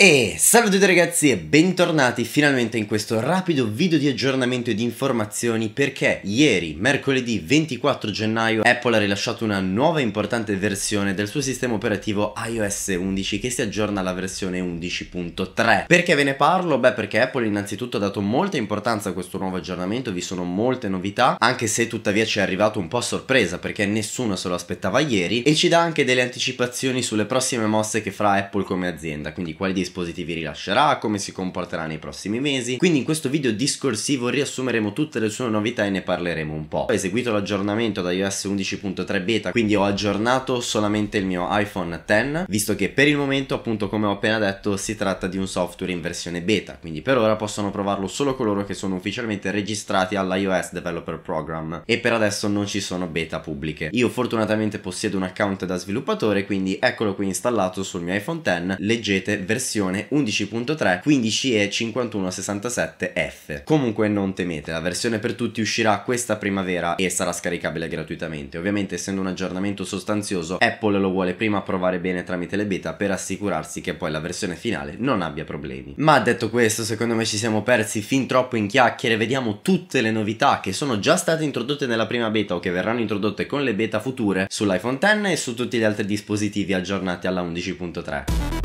E salve a tutti ragazzi e bentornati finalmente in questo rapido video di aggiornamento e di informazioni perché ieri, mercoledì 24 gennaio, Apple ha rilasciato una nuova importante versione del suo sistema operativo iOS 11 che si aggiorna alla versione 11.3. Perché ve ne parlo? Beh perché Apple innanzitutto ha dato molta importanza a questo nuovo aggiornamento, vi sono molte novità, anche se tuttavia ci è arrivato un po' a sorpresa perché nessuno se lo aspettava ieri e ci dà anche delle anticipazioni sulle prossime mosse che farà Apple come azienda, quindi quali dispositivi rilascerà, come si comporterà nei prossimi mesi. Quindi in questo video discorsivo riassumeremo tutte le sue novità e ne parleremo un po'. Ho eseguito l'aggiornamento da iOS 11.3 beta, quindi ho aggiornato solamente il mio iPhone X, visto che per il momento, appunto come ho appena detto, si tratta di un software in versione beta, quindi per ora possono provarlo solo coloro che sono ufficialmente registrati all'iOS Developer Program e per adesso non ci sono beta pubbliche. Io fortunatamente possiedo un account da sviluppatore, quindi eccolo qui installato sul mio iPhone X, leggete versione versione 11.3, 15E 51 67 f Comunque non temete, la versione per tutti uscirà questa primavera e sarà scaricabile gratuitamente. Ovviamente essendo un aggiornamento sostanzioso, Apple lo vuole prima provare bene tramite le beta per assicurarsi che poi la versione finale non abbia problemi. Ma detto questo, secondo me ci siamo persi fin troppo in chiacchiere, vediamo tutte le novità che sono già state introdotte nella prima beta o che verranno introdotte con le beta future sull'iPhone X e su tutti gli altri dispositivi aggiornati alla 11.3.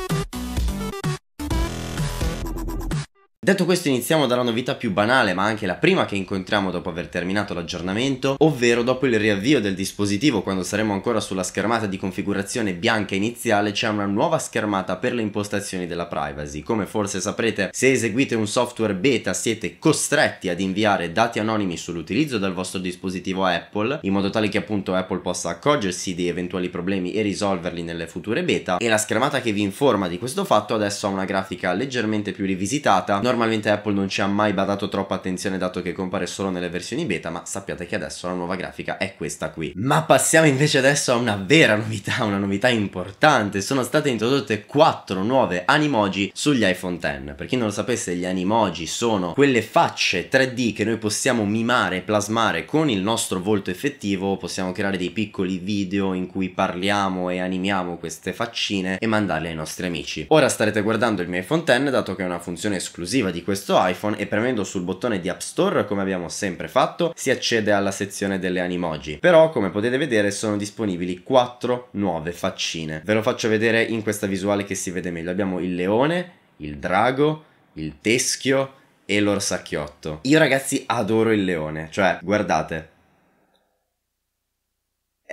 Detto questo iniziamo dalla novità più banale ma anche la prima che incontriamo dopo aver terminato l'aggiornamento, ovvero dopo il riavvio del dispositivo quando saremo ancora sulla schermata di configurazione bianca iniziale c'è una nuova schermata per le impostazioni della privacy. Come forse saprete se eseguite un software beta siete costretti ad inviare dati anonimi sull'utilizzo del vostro dispositivo Apple in modo tale che appunto Apple possa accorgersi di eventuali problemi e risolverli nelle future beta e la schermata che vi informa di questo fatto adesso ha una grafica leggermente più rivisitata Non normalmente Apple non ci ha mai badato troppa attenzione dato che compare solo nelle versioni beta, ma sappiate che adesso la nuova grafica è questa qui. Ma passiamo invece adesso a una vera novità, una novità importante. Sono state introdotte quattro nuove animoji sugli iPhone X. Per chi non lo sapesse, gli animoji sono quelle facce 3D che noi possiamo mimare, plasmare con il nostro volto effettivo, possiamo creare dei piccoli video in cui parliamo e animiamo queste faccine e mandarle ai nostri amici. Ora starete guardando il mio iPhone X dato che è una funzione esclusiva esclusiva di questo iPhone e premendo sul bottone di App Store come abbiamo sempre fatto si accede alla sezione delle animoji. Però come potete vedere sono disponibili quattro nuove faccine. Ve lo faccio vedere in questa visuale che si vede meglio. Abbiamo il leone, il drago, il teschio e l'orsacchiotto. Io ragazzi adoro il leone, cioè guardate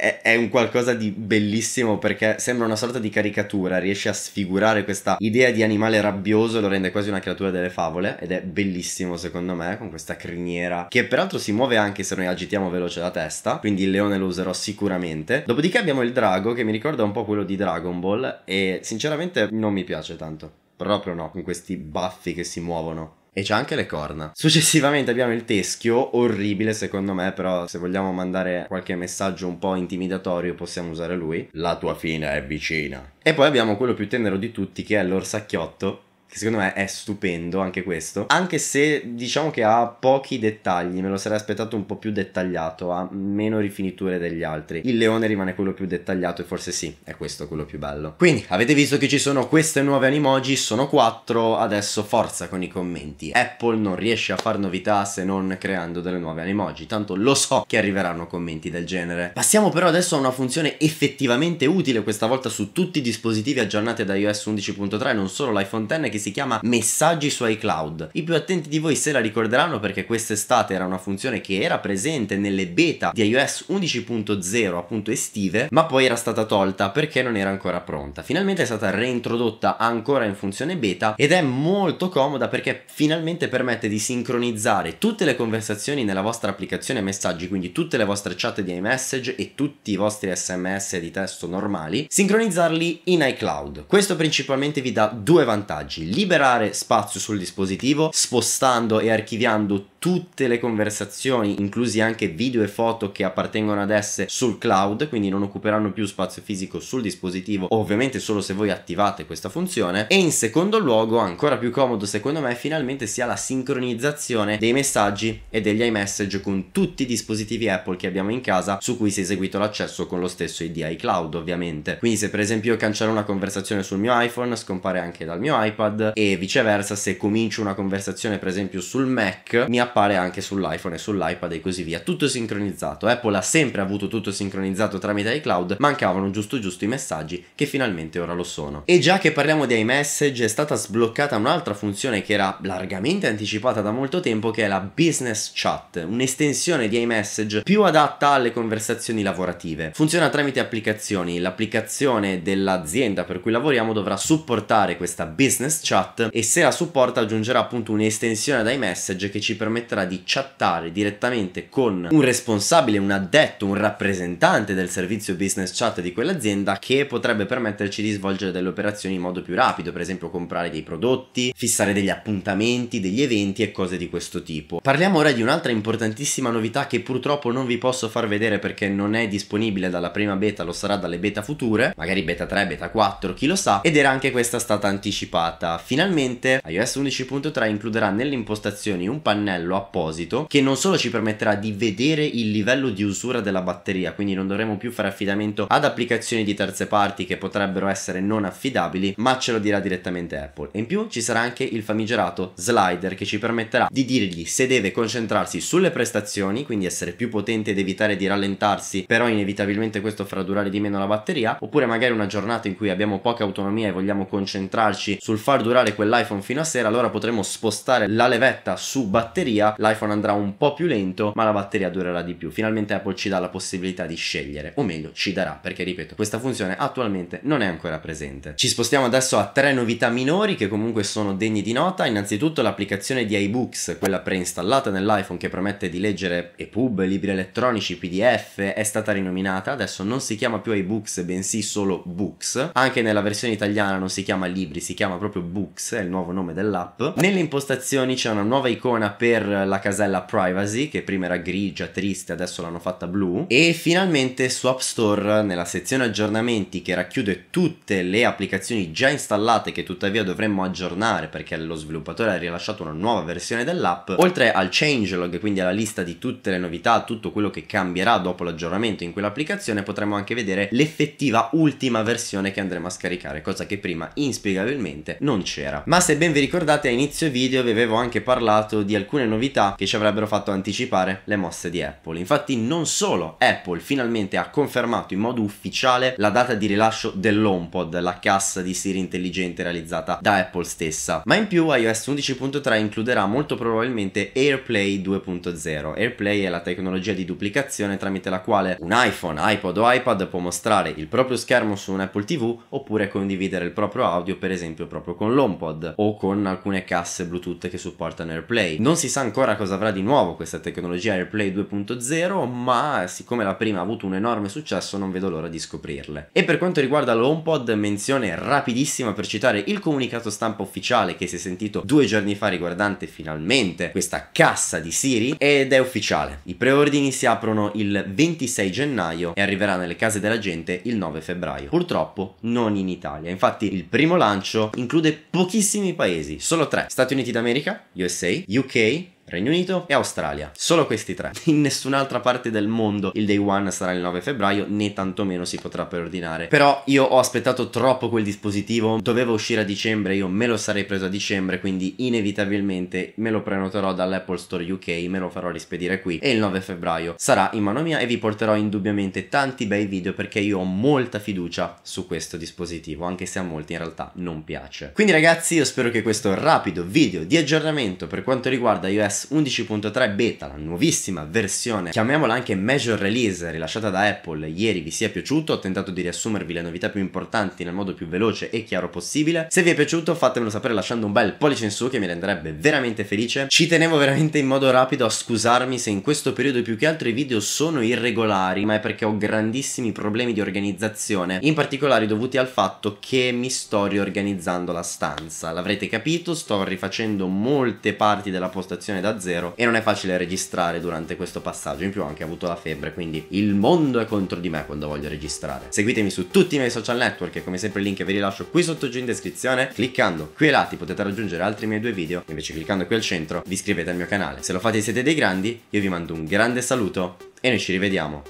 è, un qualcosa di bellissimo perché sembra una sorta di caricatura, riesce a sfigurare questa idea di animale rabbioso, e lo rende quasi una creatura delle favole ed è bellissimo secondo me con questa criniera che peraltro si muove anche se noi agitiamo veloce la testa, quindi il leone lo userò sicuramente. Dopodiché abbiamo il drago che mi ricorda un po' quello di Dragon Ball e sinceramente non mi piace tanto, proprio no, con questi baffi che si muovono. E c'ha anche le corna. Successivamente abbiamo il teschio, orribile secondo me, però se vogliamo mandare qualche messaggio un po' intimidatorio possiamo usare lui. La tua fine è vicina. E poi abbiamo quello più tenero di tutti che è l'orsacchiotto che secondo me è stupendo anche questo, anche se diciamo che ha pochi dettagli, me lo sarei aspettato un po' più dettagliato, ha meno rifiniture degli altri. Il leone rimane quello più dettagliato e forse sì, è questo quello più bello. Quindi avete visto che ci sono queste nuove animoji, sono quattro, adesso forza con i commenti. Apple non riesce a fare novità se non creando delle nuove animoji, tanto lo so che arriveranno commenti del genere. Passiamo però adesso a una funzione effettivamente utile, questa volta su tutti i dispositivi aggiornati da iOS 11.3, non solo l'iPhone 10 che si chiama Messaggi su iCloud. I più attenti di voi se la ricorderanno perché quest'estate era una funzione che era presente nelle beta di iOS 11.0 appunto estive, ma poi era stata tolta perché non era ancora pronta. Finalmente è stata reintrodotta ancora in funzione beta ed è molto comoda perché finalmente permette di sincronizzare tutte le conversazioni nella vostra applicazione messaggi, quindi tutte le vostre chat di iMessage e tutti i vostri sms di testo normali, sincronizzarli in iCloud. Questo principalmente vi dà due vantaggi liberare spazio sul dispositivo spostando e archiviando tutte le conversazioni, inclusi anche video e foto che appartengono ad esse sul cloud, quindi non occuperanno più spazio fisico sul dispositivo, ovviamente solo se voi attivate questa funzione. E in secondo luogo, ancora più comodo secondo me, finalmente si ha la sincronizzazione dei messaggi e degli iMessage con tutti i dispositivi Apple che abbiamo in casa su cui si è eseguito l'accesso con lo stesso ID iCloud ovviamente. Quindi se per esempio io cancello una conversazione sul mio iPhone scompare anche dal mio iPad e viceversa se comincio una conversazione per esempio sul Mac mi appare appare anche sull'iPhone e sull'iPad e così via. Tutto sincronizzato. Apple ha sempre avuto tutto sincronizzato tramite iCloud, mancavano giusto giusto i messaggi che finalmente ora lo sono. E già che parliamo di iMessage è stata sbloccata un'altra funzione che era largamente anticipata da molto tempo che è la Business Chat, un'estensione di iMessage più adatta alle conversazioni lavorative. Funziona tramite applicazioni, l'applicazione dell'azienda per cui lavoriamo dovrà supportare questa Business Chat e se la supporta aggiungerà appunto un'estensione ad iMessage che ci permetterà permetterà di chattare direttamente con un responsabile, un addetto, un rappresentante del servizio business chat di quell'azienda che potrebbe permetterci di svolgere delle operazioni in modo più rapido, per esempio comprare dei prodotti, fissare degli appuntamenti, degli eventi e cose di questo tipo. Parliamo ora di un'altra importantissima novità che purtroppo non vi posso far vedere perché non è disponibile dalla prima beta, lo sarà dalle beta future, magari beta 3, beta 4, chi lo sa, ed era anche questa stata anticipata. Finalmente iOS 11.3 includerà nelle impostazioni un pannello livello apposito che non solo ci permetterà di vedere il livello di usura della batteria, quindi non dovremo più fare affidamento ad applicazioni di terze parti che potrebbero essere non affidabili, ma ce lo dirà direttamente Apple. E in più ci sarà anche il famigerato slider che ci permetterà di dirgli se deve concentrarsi sulle prestazioni, quindi essere più potente ed evitare di rallentarsi, però inevitabilmente questo farà durare di meno la batteria, oppure magari una giornata in cui abbiamo poca autonomia e vogliamo concentrarci sul far durare quell'iPhone fino a sera, allora potremo spostare la levetta su batteria batteria, l'iPhone andrà un po' più lento, ma la batteria durerà di più. Finalmente Apple ci dà la possibilità di scegliere, o meglio, ci darà, perché ripeto, questa funzione attualmente non è ancora presente. Ci spostiamo adesso a tre novità minori che comunque sono degni di nota. Innanzitutto l'applicazione di iBooks, quella preinstallata nell'iPhone che promette di leggere EPUB, libri elettronici, PDF, è stata rinominata, adesso non si chiama più iBooks, bensì solo Books. Anche nella versione italiana non si chiama libri, si chiama proprio Books, è il nuovo nome dell'app. Nelle impostazioni c'è una nuova icona per la casella privacy che prima era grigia, triste, adesso l'hanno fatta blu e finalmente su App Store nella sezione aggiornamenti che racchiude tutte le applicazioni già installate che tuttavia dovremmo aggiornare perché lo sviluppatore ha rilasciato una nuova versione dell'app, oltre al changelog, quindi alla lista di tutte le novità, tutto quello che cambierà dopo l'aggiornamento in quell'applicazione, potremo anche vedere l'effettiva ultima versione che andremo a scaricare, cosa che prima inspiegabilmente non c'era. Ma se ben vi ricordate a inizio video vi avevo anche parlato di alcune novità novità che ci avrebbero fatto anticipare le mosse di Apple. Infatti non solo Apple finalmente ha confermato in modo ufficiale la data di rilascio dell'HomePod, la cassa di Siri intelligente realizzata da Apple stessa, ma in più iOS 11.3 includerà molto probabilmente AirPlay 2.0. AirPlay è la tecnologia di duplicazione tramite la quale un iPhone, iPod o iPad può mostrare il proprio schermo su un Apple TV oppure condividere il proprio audio per esempio proprio con l'HomePod o con alcune casse Bluetooth che supportano AirPlay. Non si sa ancora cosa avrà di nuovo questa tecnologia AirPlay 2.0, ma siccome la prima ha avuto un enorme successo non vedo l'ora di scoprirle. E per quanto riguarda l'HomePod, menzione rapidissima per citare il comunicato stampa ufficiale che si è sentito due giorni fa riguardante finalmente questa cassa di Siri ed è ufficiale. I preordini si aprono il 26 gennaio e arriverà nelle case della gente il 9 febbraio. Purtroppo non in Italia. Infatti il primo lancio include pochissimi paesi, solo tre. Stati Uniti d'America, USA, UK Regno Unito e Australia. Solo questi tre. In nessun'altra parte del mondo il day one sarà il 9 febbraio, né tantomeno si potrà preordinare. Però io ho aspettato troppo quel dispositivo, doveva uscire a dicembre, io me lo sarei preso a dicembre, quindi inevitabilmente me lo prenoterò dall'Apple Store UK, me lo farò rispedire qui e il 9 febbraio sarà in mano mia e vi porterò indubbiamente tanti bei video perché io ho molta fiducia su questo dispositivo, anche se a molti in realtà non piace. Quindi ragazzi io spero che questo rapido video di aggiornamento per quanto riguarda iOS iOS 11.3 beta, la nuovissima versione, chiamiamola anche major release rilasciata da Apple, ieri vi sia piaciuto, ho tentato di riassumervi le novità più importanti nel modo più veloce e chiaro possibile. Se vi è piaciuto fatemelo sapere lasciando un bel pollice in su che mi renderebbe veramente felice. Ci tenevo veramente in modo rapido a scusarmi se in questo periodo più che altro i video sono irregolari, ma è perché ho grandissimi problemi di organizzazione, in particolare dovuti al fatto che mi sto riorganizzando la stanza. L'avrete capito, sto rifacendo molte parti della postazione da da zero e non è facile registrare durante questo passaggio. In più ho anche avuto la febbre, quindi il mondo è contro di me quando voglio registrare. Seguitemi su tutti i miei social network e come sempre il link ve li lascio qui sotto giù in descrizione. Cliccando qui ai lati potete raggiungere altri miei due video, invece cliccando qui al centro vi iscrivete al mio canale. Se lo fate siete dei grandi, io vi mando un grande saluto e noi ci rivediamo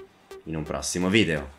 in un prossimo video.